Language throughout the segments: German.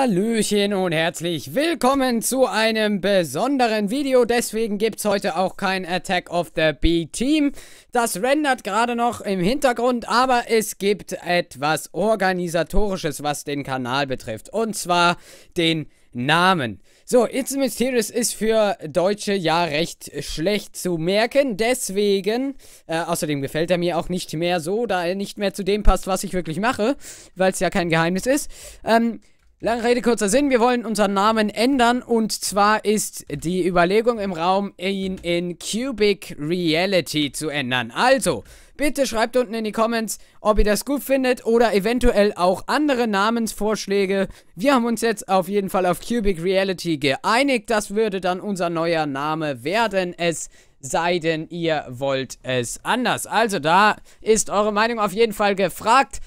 Hallöchen und herzlich willkommen zu einem besonderen Video. Deswegen gibt es heute auch kein Attack of the B-Team. Das rendert gerade noch im Hintergrund, aber es gibt etwas Organisatorisches, was den Kanal betrifft. Und zwar den Namen. So, It's a Mysterious ist für Deutsche ja recht schlecht zu merken, deswegen, äh, außerdem gefällt er mir auch nicht mehr so, da er nicht mehr zu dem passt, was ich wirklich mache, weil es ja kein Geheimnis ist. Ähm, Lange Rede, kurzer Sinn. Wir wollen unseren Namen ändern. Und zwar ist die Überlegung im Raum, ihn in Cubic Reality zu ändern. Also, bitte schreibt unten in die Comments, ob ihr das gut findet oder eventuell auch andere Namensvorschläge. Wir haben uns jetzt auf jeden Fall auf Cubic Reality geeinigt. Das würde dann unser neuer Name werden. Es sei denn, ihr wollt es anders. Also, da ist eure Meinung auf jeden Fall gefragt.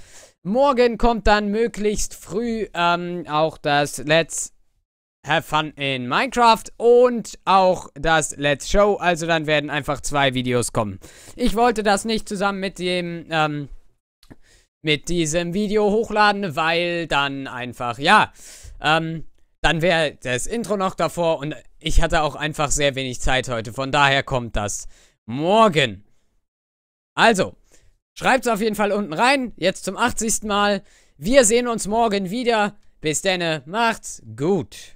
Morgen kommt dann möglichst früh ähm, auch das Let's Have Fun in Minecraft und auch das Let's Show. Also dann werden einfach zwei Videos kommen. Ich wollte das nicht zusammen mit dem, ähm, mit diesem Video hochladen, weil dann einfach, ja, ähm, dann wäre das Intro noch davor und ich hatte auch einfach sehr wenig Zeit heute. Von daher kommt das morgen. Also, Schreibt es auf jeden Fall unten rein. Jetzt zum 80. Mal. Wir sehen uns morgen wieder. Bis denne. Macht's gut.